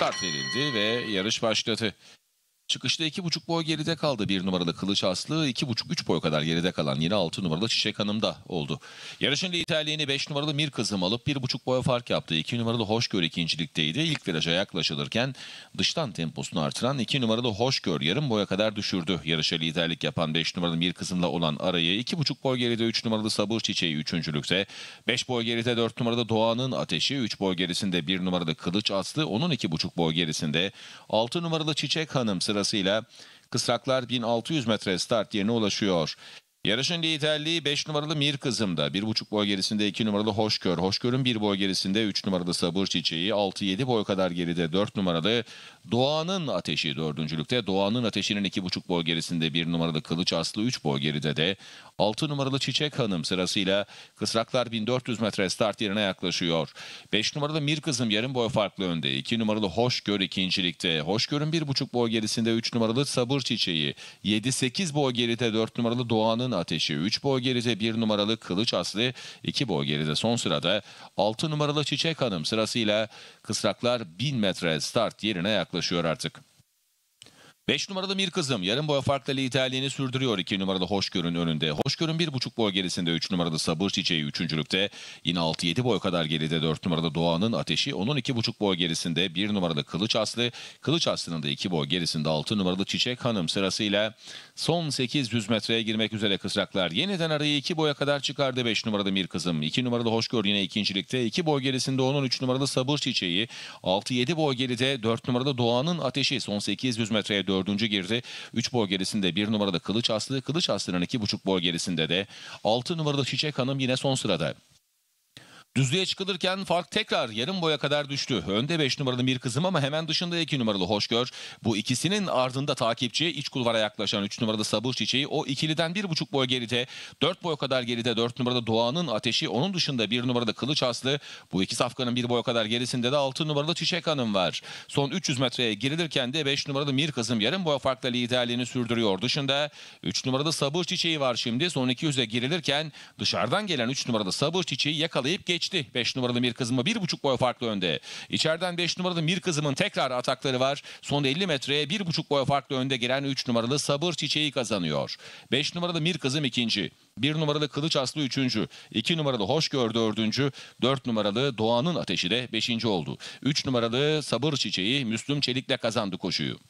start verildi ve yarış başladı. Çıkışta 2,5 boy geride kaldı. 1 numaralı Kılıç Aslı 2,5-3 boy kadar geride kalan yine 6 numaralı Çiçek Hanım da oldu. Yarışın liderliğini 5 numaralı Mir Kızım alıp 1,5 boya fark yaptı. 2 numaralı Hoşgör ikincilikteydi. İlk viraja yaklaşılırken dıştan temposunu artıran 2 numaralı Hoşgör yarım boya kadar düşürdü. Yarışa liderlik yapan 5 numaralı Mir Kızım'la olan arayı 2,5 boy geride 3 numaralı Sabır Çiçeği üçüncülükte. 5 boy geride 4 numaralı Doğan'ın Ateşi, 3 boy gerisinde 1 numaralı Kılıç Aslı, onun 2,5 boy gerisinde 6 numaralı Çiçek Hanım sıra sırasıyla Kısraklar 1600 metre start yerine ulaşıyor. Yarışın liderliği 5 numaralı Mir Kızım'da, 1,5 boy gerisinde 2 numaralı Hoşgör, Hoşgör'ün 1 boy gerisinde 3 numaralı Sabır Çiçeği, 6-7 boy kadar geride 4 numaralı Doğan'ın Ateşi dördüncülükte, Doğan'ın Ateşi'nin 2,5 boy gerisinde 1 numaralı Kılıç Aslı, 3 boy geride de 6 numaralı Çiçek Hanım sırasıyla Kısraklar 1400 metre start yerine yaklaşıyor. 5 numaralı Mir Kızım yarım boy farklı önde, 2 numaralı Hoşgör ikincilikte, Hoşgör'ün 1,5 boy gerisinde 3 numaralı Sabır Çiçeği, 7-8 boy geride 4 numaralı Doğan'ın Osmanlı'nın ateşi 3 boy geride 1 numaralı Kılıç Aslı 2 boy geride son sırada 6 numaralı Çiçek Hanım sırasıyla kısraklar 1000 metre start yerine yaklaşıyor artık. 5 numaralı kızım. yarım boya farkla liderliğini sürdürüyor 2 numaralı Hoşgör'ün önünde. Hoşgör'ün 1,5 boy gerisinde 3 numaralı Sabır Çiçeği 3.lükte. Yine 6-7 boy kadar geride 4 numaralı Doğan'ın Ateşi. Onun 2,5 boy gerisinde 1 numaralı Kılıç Aslı. Kılıç Aslı'nın da 2 boy gerisinde 6 numaralı Çiçek Hanım sırasıyla son 800 metreye girmek üzere kısraklar. Yeniden arayı 2 boya kadar çıkardı 5 numaralı Mirkızım. 2 numaralı Hoşgör yine ikincilikte. 2 iki boy gerisinde onun 3 numaralı Sabır Çiçeği. 6-7 boy geride 4 numaralı Doğan'ın Ateşi son 800 metreye 4 dördüncü girdi. 3 boy gerisinde 1 numarada Kılıç Aslı, Kılıç Aslı'nın 2,5 boy gerisinde de 6 numarada Çiçek Hanım yine son sırada. Düzlüğe çıkılırken fark tekrar yarım boya kadar düştü. Önde 5 numaralı bir kızım ama hemen dışında 2 numaralı Hoşgör. Bu ikisinin ardında takipçi iç kulvara yaklaşan 3 numaralı Sabır Çiçeği o ikiliden 1,5 boy geride 4 boy kadar geride 4 numaralı Doğan'ın ateşi onun dışında 1 numaralı Kılıç Aslı. Bu iki safkanın 1 boy kadar gerisinde de 6 numaralı Çiçek Hanım var. Son 300 metreye girilirken de 5 numaralı Mir Kızım yarım boya farkla liderliğini sürdürüyor. Dışında 3 numaralı Sabır Çiçeği var şimdi. Son 200'e girilirken dışarıdan gelen 3 numaralı Sabır Çiçeği yakalayıp geç geçti 5 numaralı Mirkazım'a. 1,5 boy farklı önde. İçeriden 5 numaralı kızımın tekrar atakları var. Son 50 metreye 1,5 boy farklı önde giren 3 numaralı Sabır Çiçeği kazanıyor. 5 numaralı kızım ikinci. 1 numaralı Kılıç Aslı üçüncü. 2 numaralı Hoşgör dördüncü. 4 numaralı Doğan'ın Ateşi de 5. oldu. 3 numaralı Sabır Çiçeği Müslüm Çelik'le kazandı koşuyu.